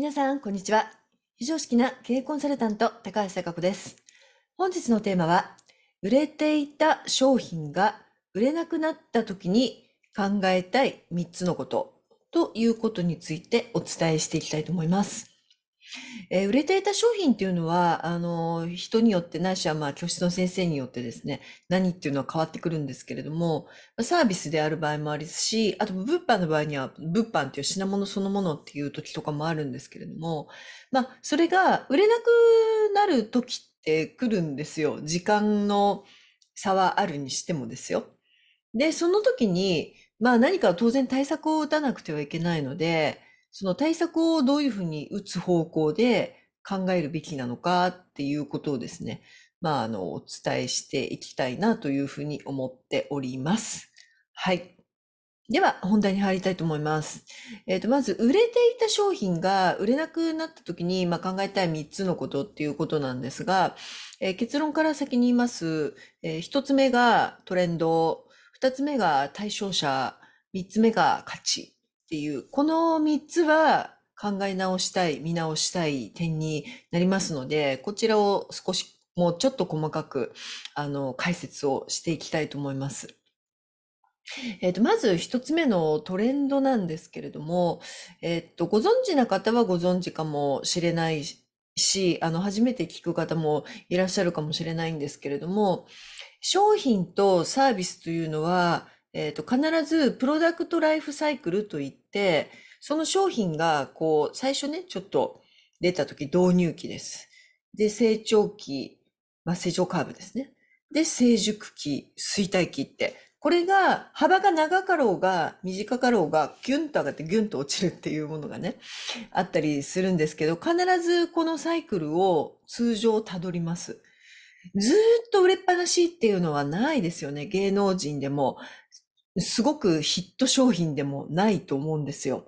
皆さん、こんにちは。非常識な経営コンサルタント、高橋貴子です。本日のテーマは、売れていた商品が売れなくなった時に考えたい3つのことということについてお伝えしていきたいと思います。えー、売れていた商品っていうのは、あの、人によってないしは、まあ、教室の先生によってですね、何っていうのは変わってくるんですけれども、サービスである場合もありますし、あと、物販の場合には、物販っていう品物そのものっていう時とかもあるんですけれども、まあ、それが売れなくなる時って来るんですよ。時間の差はあるにしてもですよ。で、その時に、まあ何か当然対策を打たなくてはいけないので、その対策をどういうふうに打つ方向で考えるべきなのかっていうことをですね、まあ、あの、お伝えしていきたいなというふうに思っております。はい。では、本題に入りたいと思います。えっ、ー、と、まず、売れていた商品が売れなくなった時に、まあ、考えたい3つのことっていうことなんですが、えー、結論から先に言います。えー、1つ目がトレンド、2つ目が対象者、3つ目が価値っていう、この3つは考え直したい、見直したい点になりますので、こちらを少し、もうちょっと細かく、あの、解説をしていきたいと思います。えっ、ー、と、まず一つ目のトレンドなんですけれども、えっ、ー、と、ご存知な方はご存知かもしれないし、あの、初めて聞く方もいらっしゃるかもしれないんですけれども、商品とサービスというのは、えっ、ー、と、必ずプロダクトライフサイクルといって、その商品が、こう、最初ね、ちょっと出た時導入期です。で、成長期、まあ、成長カーブですね。で、成熟期、衰退期って、これが幅が長かろうが短かろうがギュンと上がってギュンと落ちるっていうものがね、あったりするんですけど、必ずこのサイクルを通常たどります。ずっと売れっぱなしっていうのはないですよね。芸能人でも、すごくヒット商品でもないと思うんですよ。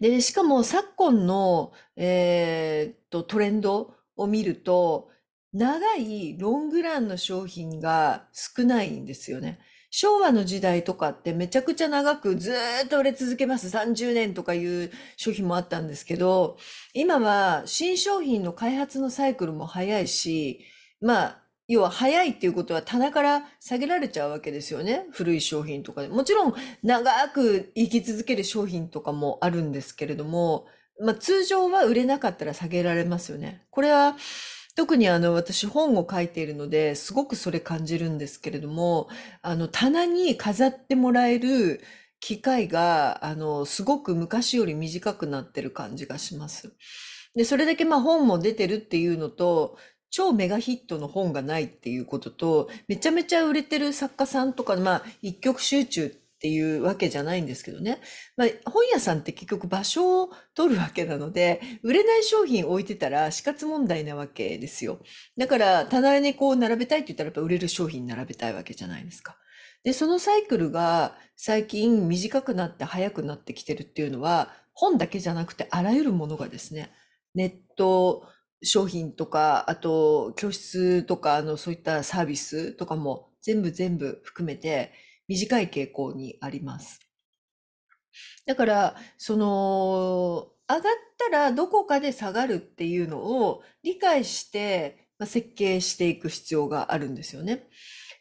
で、しかも昨今の、えー、っと、トレンドを見ると、長いロングランの商品が少ないんですよね。昭和の時代とかってめちゃくちゃ長くずっと売れ続けます。30年とかいう商品もあったんですけど、今は新商品の開発のサイクルも早いし、まあ、要は早いっていうことは棚から下げられちゃうわけですよね。古い商品とかで。もちろん長く生き続ける商品とかもあるんですけれども、まあ通常は売れなかったら下げられますよね。これは特にあの私本を書いているのですごくそれ感じるんですけれども、あの棚に飾ってもらえる機会があのすごく昔より短くなってる感じがします。で、それだけまあ本も出てるっていうのと、超メガヒットの本がないっていうことと、めちゃめちゃ売れてる作家さんとか、まあ、一極集中っていうわけじゃないんですけどね。まあ、本屋さんって結局場所を取るわけなので、売れない商品置いてたら死活問題なわけですよ。だから、棚にこう並べたいって言ったらやっぱ売れる商品並べたいわけじゃないですか。で、そのサイクルが最近短くなって早くなってきてるっていうのは、本だけじゃなくてあらゆるものがですね、ネット、商品とか、あと教室とか、あの、そういったサービスとかも全部全部含めて短い傾向にあります。だから、その、上がったらどこかで下がるっていうのを理解して、まあ、設計していく必要があるんですよね。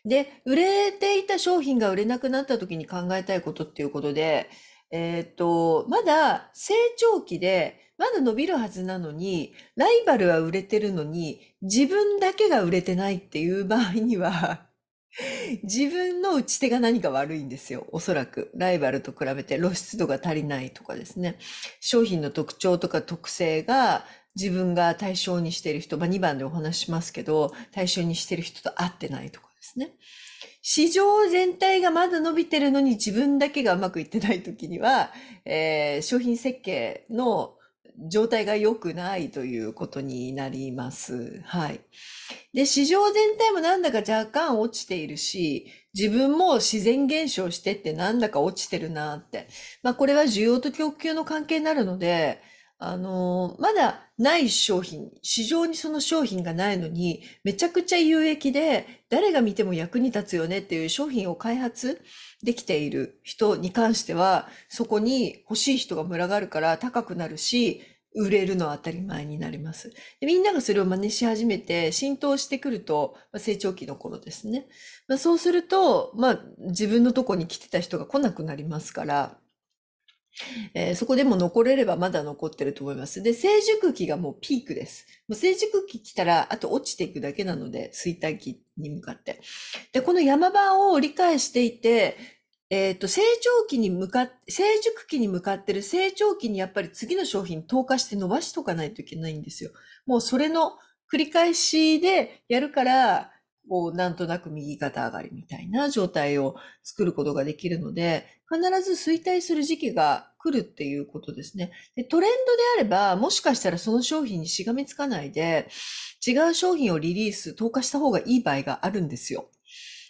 で、売れていた商品が売れなくなった時に考えたいことっていうことで、えっ、と、まだ成長期でまだ伸びるはずなのに、ライバルは売れてるのに、自分だけが売れてないっていう場合には、自分の打ち手が何か悪いんですよ。おそらく。ライバルと比べて露出度が足りないとかですね。商品の特徴とか特性が自分が対象にしている人、まあ、2番でお話しますけど、対象にしている人と合ってないとかですね。市場全体がまだ伸びてるのに自分だけがうまくいってない時には、えー、商品設計の状態が良くないということになります。はい。で、市場全体もなんだか若干落ちているし、自分も自然現象してってなんだか落ちてるなって。まあこれは需要と供給の関係になるので、あのー、まだない商品、市場にその商品がないのに、めちゃくちゃ有益で、誰が見ても役に立つよねっていう商品を開発できている人に関しては、そこに欲しい人が群がるから高くなるし、売れるのは当たり前になります。でみんながそれを真似し始めて浸透してくると、まあ、成長期の頃ですね。まあ、そうすると、まあ自分のとこに来てた人が来なくなりますから、えー、そこでも残れればまだ残ってると思います。で、成熟期がもうピークです。もう成熟期来たら、あと落ちていくだけなので、衰退期に向かって。で、この山場を理解していて、えっ、ー、と、成長期に向かって、成熟期に向かってる成長期にやっぱり次の商品投下して伸ばしとかないといけないんですよ。もうそれの繰り返しでやるから、こう、なんとなく右肩上がりみたいな状態を作ることができるので、必ず衰退する時期が来るっていうことですね。でトレンドであれば、もしかしたらその商品にしがみつかないで、違う商品をリリース、投下した方がいい場合があるんですよ。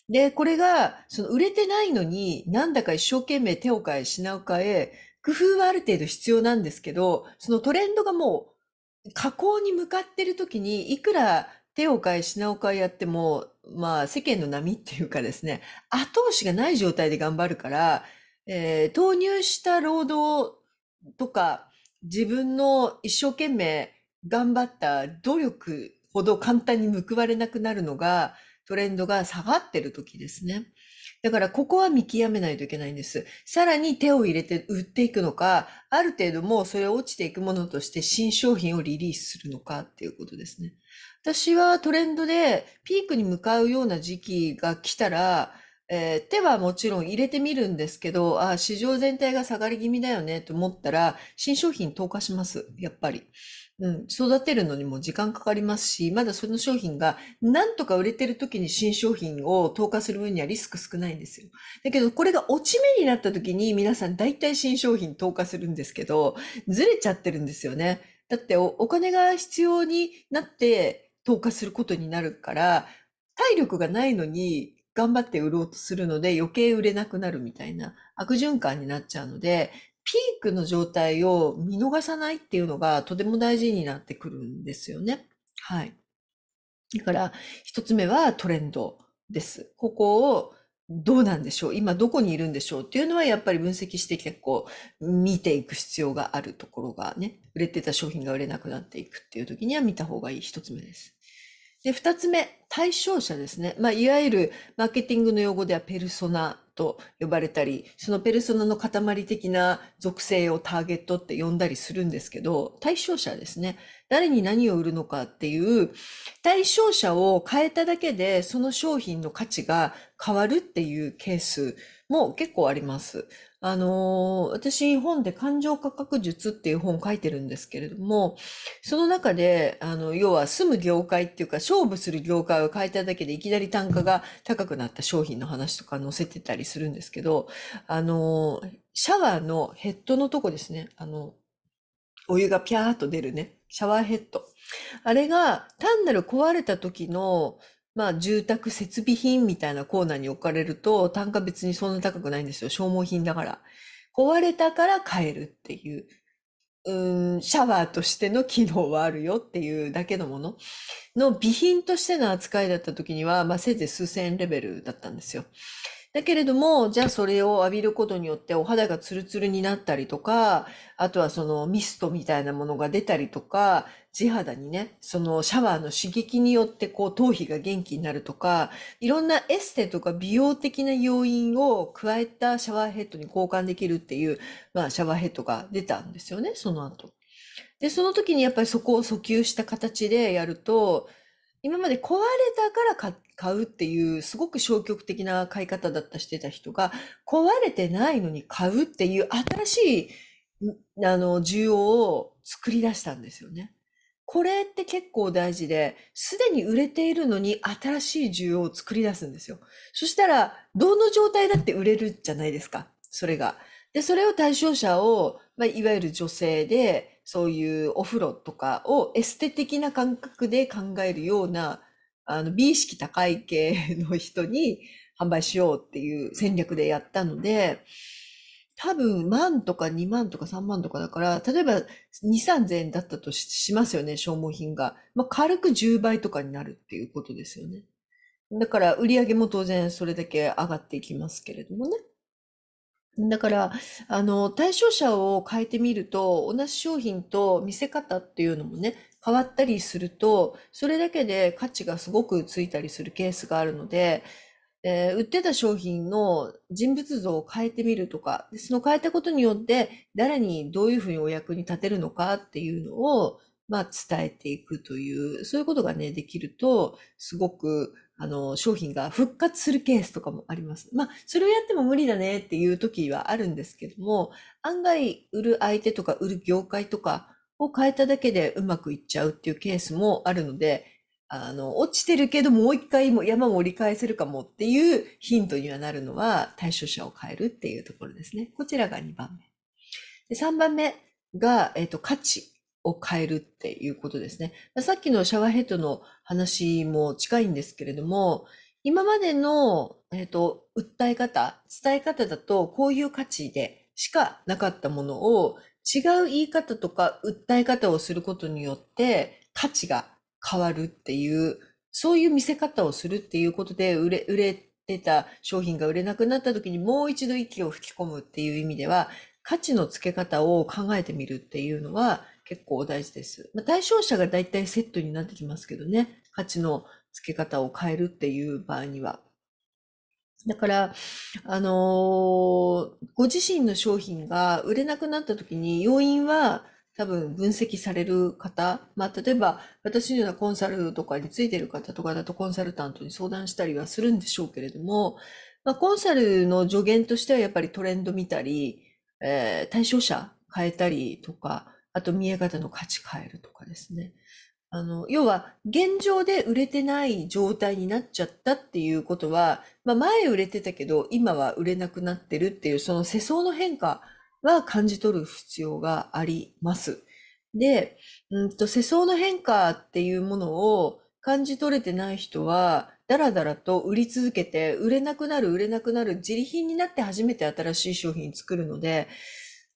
で、これが、その売れてないのに、なんだか一生懸命手を変え、品を変え、工夫はある程度必要なんですけど、そのトレンドがもう、加工に向かってる時に、いくら手を変え品を変えやっても、まあ世間の波っていうかですね、後押しがない状態で頑張るから、えー、投入した労働とか、自分の一生懸命頑張った努力ほど簡単に報われなくなるのが、トレンドが下がってる時ですね。だからここは見極めないといけないんです。さらに手を入れて売っていくのか、ある程度もうそれを落ちていくものとして新商品をリリースするのかっていうことですね。私はトレンドでピークに向かうような時期が来たら、えー、手はもちろん入れてみるんですけど、あ、市場全体が下がり気味だよねと思ったら、新商品投下します。やっぱり。うん、育てるのにも時間かかりますし、まだその商品が何とか売れてる時に新商品を投下する分にはリスク少ないんですよ。だけどこれが落ち目になった時に皆さん大体新商品投下するんですけど、ずれちゃってるんですよね。だってお金が必要になって投下することになるから、体力がないのに頑張って売ろうとするので余計売れなくなるみたいな悪循環になっちゃうので、ピークの状態を見逃さないっていうのがとても大事になってくるんですよね。はい。だから、一つ目はトレンドです。ここをどうなんでしょう今どこにいるんでしょうっていうのはやっぱり分析して結構見ていく必要があるところがね、売れてた商品が売れなくなっていくっていう時には見た方がいい一つ目です。で、二つ目、対象者ですね。まあ、いわゆるマーケティングの用語ではペルソナと呼ばれたり、そのペルソナの塊的な属性をターゲットって呼んだりするんですけど、対象者ですね。誰に何を売るのかっていう、対象者を変えただけでその商品の価値が変わるっていうケースも結構あります。あの、私本で感情価格術っていう本を書いてるんですけれども、その中で、あの、要は住む業界っていうか勝負する業界を変えただけでいきなり単価が高くなった商品の話とか載せてたりするんですけど、あの、シャワーのヘッドのとこですね。あの、お湯がピャーっと出るね。シャワーヘッド。あれが単なる壊れた時のまあ、住宅設備品みたいなコーナーに置かれると、単価別にそんな高くないんですよ。消耗品だから。壊れたから買えるっていう。うん、シャワーとしての機能はあるよっていうだけのものの備品としての扱いだった時には、まあ、せいぜい数千円レベルだったんですよ。だけれども、じゃあそれを浴びることによってお肌がツルツルになったりとか、あとはそのミストみたいなものが出たりとか、地肌にね、そのシャワーの刺激によってこう頭皮が元気になるとか、いろんなエステとか美容的な要因を加えたシャワーヘッドに交換できるっていう、まあシャワーヘッドが出たんですよね、その後。で、その時にやっぱりそこを訴求した形でやると、今まで壊れたから買うっていう、すごく消極的な買い方だったしてた人が、壊れてないのに買うっていう新しい、あの、需要を作り出したんですよね。これって結構大事で、すでに売れているのに新しい需要を作り出すんですよ。そしたら、どの状態だって売れるじゃないですか。それが。で、それを対象者を、まあ、いわゆる女性で、そういうお風呂とかをエステ的な感覚で考えるような、あの、美意識高い系の人に販売しようっていう戦略でやったので、多分万とか2万とか3万とかだから、例えば2、3000円だったとしますよね、消耗品が。まあ、軽く10倍とかになるっていうことですよね。だから売り上げも当然それだけ上がっていきますけれどもね。だから、あの、対象者を変えてみると、同じ商品と見せ方っていうのもね、変わったりすると、それだけで価値がすごくついたりするケースがあるので、えー売ってた商品の人物像を変えてみるとか、でその変えたことによって、誰にどういうふうにお役に立てるのかっていうのを、まあ、伝えていくという、そういうことがね、できると、すごく、あの、商品が復活するケースとかもあります。まあ、それをやっても無理だねっていう時はあるんですけども、案外売る相手とか売る業界とかを変えただけでうまくいっちゃうっていうケースもあるので、あの、落ちてるけどもう一回も山を折り返せるかもっていうヒントにはなるのは対象者を変えるっていうところですね。こちらが2番目。で3番目が、えっ、ー、と、価値。を変えるっていうことですね。さっきのシャワーヘッドの話も近いんですけれども、今までの、えっ、ー、と、訴え方、伝え方だと、こういう価値でしかなかったものを、違う言い方とか訴え方をすることによって、価値が変わるっていう、そういう見せ方をするっていうことで、売れ、売れてた商品が売れなくなった時にもう一度息を吹き込むっていう意味では、価値の付け方を考えてみるっていうのは、結構大事です。まあ、対象者がだいたいセットになってきますけどね、価値の付け方を変えるっていう場合には。だから、あのー、ご自身の商品が売れなくなった時に要因は多分分析される方、まあ、例えば私のようなコンサルとかについてる方とかだとコンサルタントに相談したりはするんでしょうけれども、まあ、コンサルの助言としてはやっぱりトレンド見たり、えー、対象者変えたりとか、あと見え方の価値変えるとかですね。あの、要は、現状で売れてない状態になっちゃったっていうことは、まあ前売れてたけど、今は売れなくなってるっていう、その世相の変化は感じ取る必要があります。で、うんと、世相の変化っていうものを感じ取れてない人は、だらだらと売り続けて、売れなくなる、売れなくなる、自利品になって初めて新しい商品作るので、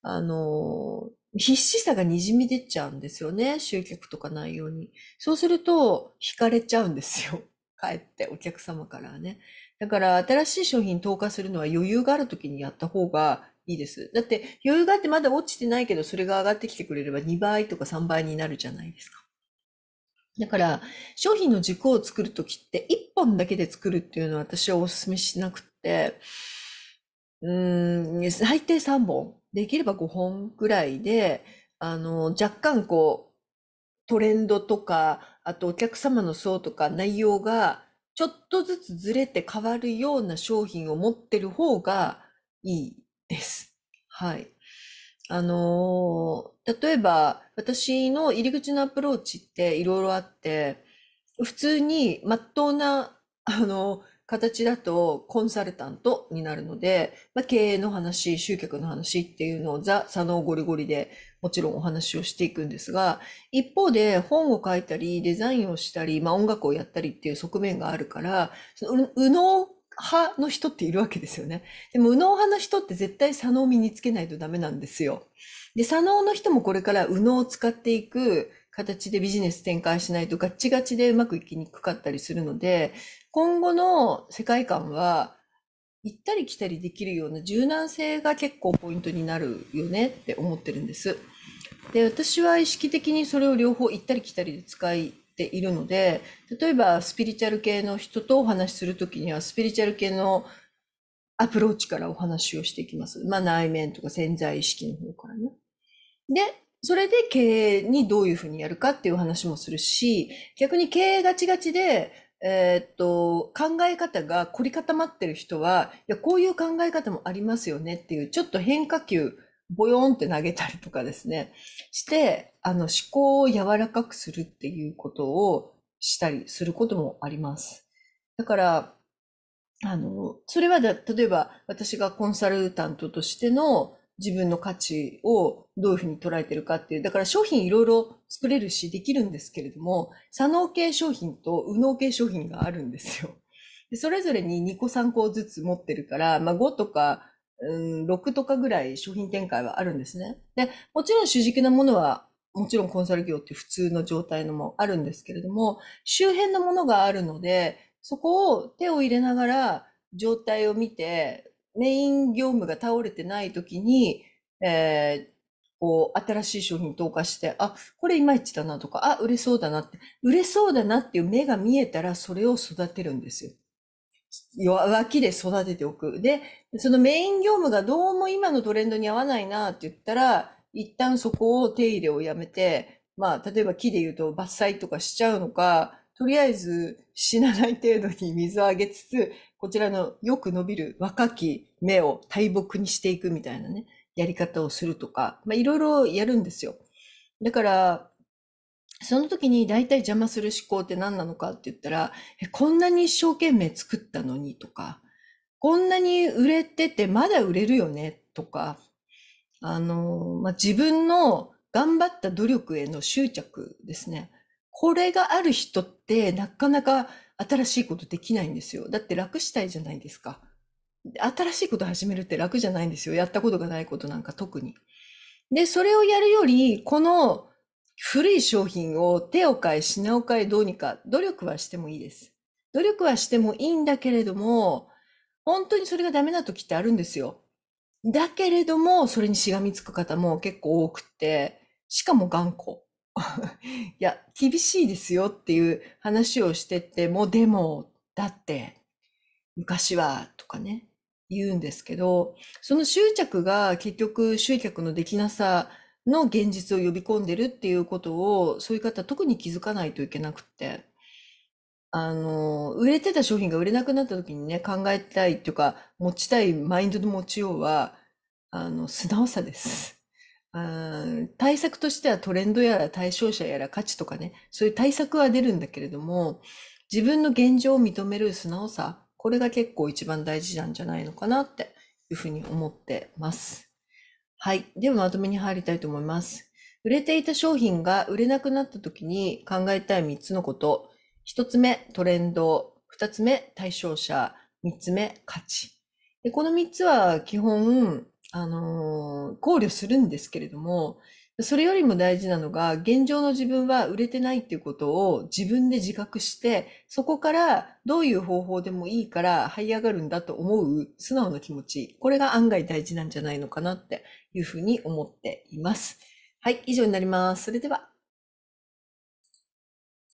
あの、必死さがにじみ出ちゃうんですよね。集客とか内容に。そうすると、惹かれちゃうんですよ。か えってお客様からね。だから新しい商品投下するのは余裕がある時にやった方がいいです。だって余裕があってまだ落ちてないけどそれが上がってきてくれれば2倍とか3倍になるじゃないですか。だから商品の軸を作る時って1本だけで作るっていうのは私はお勧めしなくて、うーん、最低3本できれば5本ぐらいで、あの、若干こう、トレンドとか、あとお客様の層とか内容がちょっとずつずれて変わるような商品を持ってる方がいいです。はい。あの例えば私の入り口のアプローチっていろいろあって、普通に真っ当な、あの形だとコンサルタントになるので、まあ、経営の話、集客の話っていうのをザ・サノーゴリゴリでもちろんお話をしていくんですが、一方で本を書いたり、デザインをしたり、まあ、音楽をやったりっていう側面があるから、その右脳派の人っているわけですよね。でも右脳派の人って絶対左脳を身につけないとダメなんですよ。で、左脳の人もこれから右脳を使っていく、形でビジネス展開しないとガッチガチでうまくいきにくかったりするので、今後の世界観は、行ったり来たりできるような柔軟性が結構ポイントになるよねって思ってるんです。で、私は意識的にそれを両方行ったり来たりで使っているので、例えばスピリチュアル系の人とお話しするときには、スピリチュアル系のアプローチからお話をしていきます。まあ内面とか潜在意識の方からね。で、それで経営にどういうふうにやるかっていう話もするし、逆に経営がちがちで、えー、っと、考え方が凝り固まってる人は、いや、こういう考え方もありますよねっていう、ちょっと変化球、ボヨーンって投げたりとかですね、して、あの、思考を柔らかくするっていうことをしたりすることもあります。だから、あの、それは例えば私がコンサルタントとしての、自分の価値をどういうふうに捉えてるかっていう、だから商品いろいろ作れるしできるんですけれども、左脳系商品と右脳系商品があるんですよ。でそれぞれに2個3個ずつ持ってるから、まあ、5とか、うん、6とかぐらい商品展開はあるんですね。で、もちろん主軸なものは、もちろんコンサル業って普通の状態のもあるんですけれども、周辺のものがあるので、そこを手を入れながら状態を見て、メイン業務が倒れてない時に、えー、こう、新しい商品投下して、あ、これいまいちだなとか、あ、売れそうだなって、売れそうだなっていう目が見えたら、それを育てるんですよ。脇で育てておく。で、そのメイン業務がどうも今のトレンドに合わないなって言ったら、一旦そこを手入れをやめて、まあ、例えば木で言うと伐採とかしちゃうのか、とりあえず死なない程度に水をあげつつ、こちらのよく伸びる若き芽を大木にしていくみたいなね、やり方をするとか、まあ、いろいろやるんですよ。だから、その時に大体邪魔する思考って何なのかって言ったら、こんなに一生懸命作ったのにとか、こんなに売れててまだ売れるよねとか、あの、まあ、自分の頑張った努力への執着ですね。これがある人っってなかなか新しいことできないんですよ。だって楽したいじゃないですか。新しいこと始めるって楽じゃないんですよ。やったことがないことなんか特に。で、それをやるより、この古い商品を手を変え、品を変え、どうにか努力はしてもいいです。努力はしてもいいんだけれども、本当にそれがダメな時ってあるんですよ。だけれども、それにしがみつく方も結構多くて、しかも頑固。いや、厳しいですよっていう話をしてて、もうでも、だって、昔は、とかね、言うんですけど、その執着が結局集客のできなさの現実を呼び込んでるっていうことを、そういう方特に気づかないといけなくて、あの、売れてた商品が売れなくなった時にね、考えたいっていうか、持ちたいマインドの持ちようは、あの、素直さです。対策としてはトレンドやら対象者やら価値とかね、そういう対策は出るんだけれども、自分の現状を認める素直さ、これが結構一番大事なんじゃないのかなっていうふうに思ってます。はい。ではまとめに入りたいと思います。売れていた商品が売れなくなった時に考えたい3つのこと。1つ目、トレンド。2つ目、対象者。3つ目、価値。でこの3つは基本、あのー、考慮するんですけれども、それよりも大事なのが、現状の自分は売れてないっていうことを自分で自覚して、そこからどういう方法でもいいから這い上がるんだと思う素直な気持ち、これが案外大事なんじゃないのかなっていうふうに思っています。はい、以上になります。それでは。